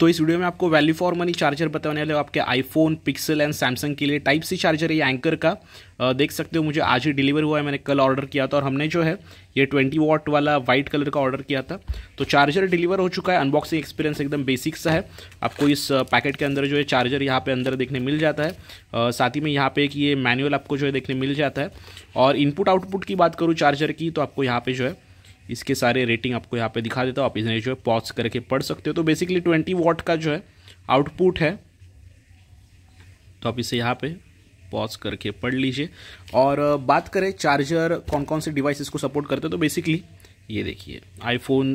तो इस वीडियो में आपको वैल्यू फॉर मनी चार्जर बताने वाले आपके आईफोन पिक्सल एंड सैमसंग के लिए टाइप सी चार्जर है ये एंकर का देख सकते हो मुझे आज ही डिलीवर हुआ है मैंने कल ऑर्डर किया था और हमने जो है ये ट्वेंटी वॉट वाला वाइट कलर का ऑर्डर किया था तो चार्जर डिलीवर हो चुका है अनबॉक्सिंग एक्सपीरियंस एकदम बेसिक सा है आपको इस पैकेट के अंदर जो है चार्जर यहाँ पे अंदर देखने मिल जाता है साथ ही में यहाँ पे एक ये मैनुअल आपको जो है देखने मिल जाता है और इनपुट आउटपुट की बात करूँ चार्जर की तो आपको यहाँ पर जो है इसके सारे रेटिंग आपको यहाँ पे दिखा देता हूँ आप इन्हें जो है पॉज करके पढ़ सकते हो तो बेसिकली ट्वेंटी वॉट का जो है आउटपुट है तो आप इसे यहाँ पे पॉज करके पढ़ लीजिए और बात करें चार्जर कौन कौन से डिवाइस इसको सपोर्ट करते हैं तो बेसिकली ये देखिए iPhone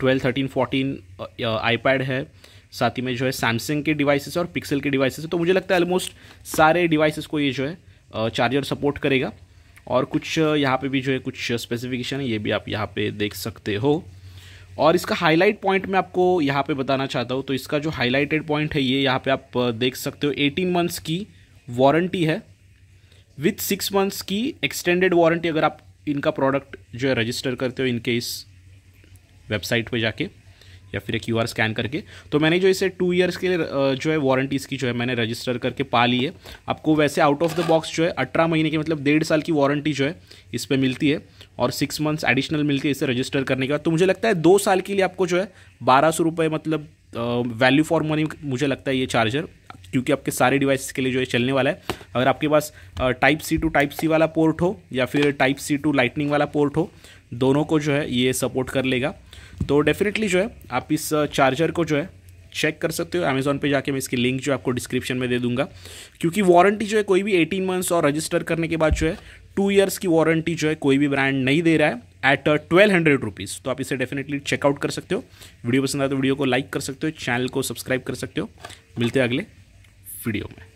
twelve thirteen fourteen iPad है साथ ही में जो है सैमसंग के डिवाइसेस और पिक्सल के डिवाइसेस तो मुझे लगता है ऑलमोस्ट सारे डिवाइसेस को ये जो है चार्जर सपोर्ट करेगा और कुछ यहाँ पे भी जो है कुछ स्पेसिफिकेशन है ये भी आप यहाँ पे देख सकते हो और इसका हाईलाइट पॉइंट मैं आपको यहाँ पे बताना चाहता हूँ तो इसका जो हाईलाइटेड पॉइंट है ये यहाँ पे आप देख सकते हो 18 मंथ्स की वारंटी है विथ सिक्स मंथ्स की एक्सटेंडेड वारंटी अगर आप इनका प्रोडक्ट जो है रजिस्टर करते हो इनके इस वेबसाइट पर जाके या फिर क्यू आर स्कैन करके तो मैंने जो इसे टू ईयर्स के जो है वारंटी इसकी जो है मैंने रजिस्टर करके पा ली है आपको वैसे आउट ऑफ द बॉक्स जो है अठारह महीने की मतलब डेढ़ साल की वारंटी जो है इस पर मिलती है और सिक्स मंथ्स एडिशनल मिलती है इसे रजिस्टर करने के बाद तो मुझे लगता है दो साल के लिए आपको जो है बारह सौ रुपये मतलब वैल्यू फॉर मनी मुझे लगता है ये चार्जर क्योंकि आपके सारे डिवाइस के लिए जो है चलने वाला है अगर आपके पास type C to type C वाला पोर्ट हो या फिर टाइप सी टू लाइटनिंग वाला पोर्ट हो दोनों को जो है ये सपोर्ट कर लेगा तो डेफिनेटली जो है आप इस चार्जर uh, को जो है चेक कर सकते हो अमेज़ॉन पे जाके मैं इसकी लिंक जो आपको डिस्क्रिप्शन में दे दूंगा क्योंकि वारंटी जो है कोई भी 18 मंथ्स और रजिस्टर करने के बाद जो है टू ईयर्स की वारंटी जो है कोई भी ब्रांड नहीं दे रहा है एट ट्वेल्व हंड्रेड रुपीज़ तो आप इसे डेफिनेटली चेकआउट कर सकते हो वीडियो पसंद आए तो वीडियो को लाइक कर सकते हो चैनल को सब्सक्राइब कर सकते हो मिलते हैं अगले वीडियो में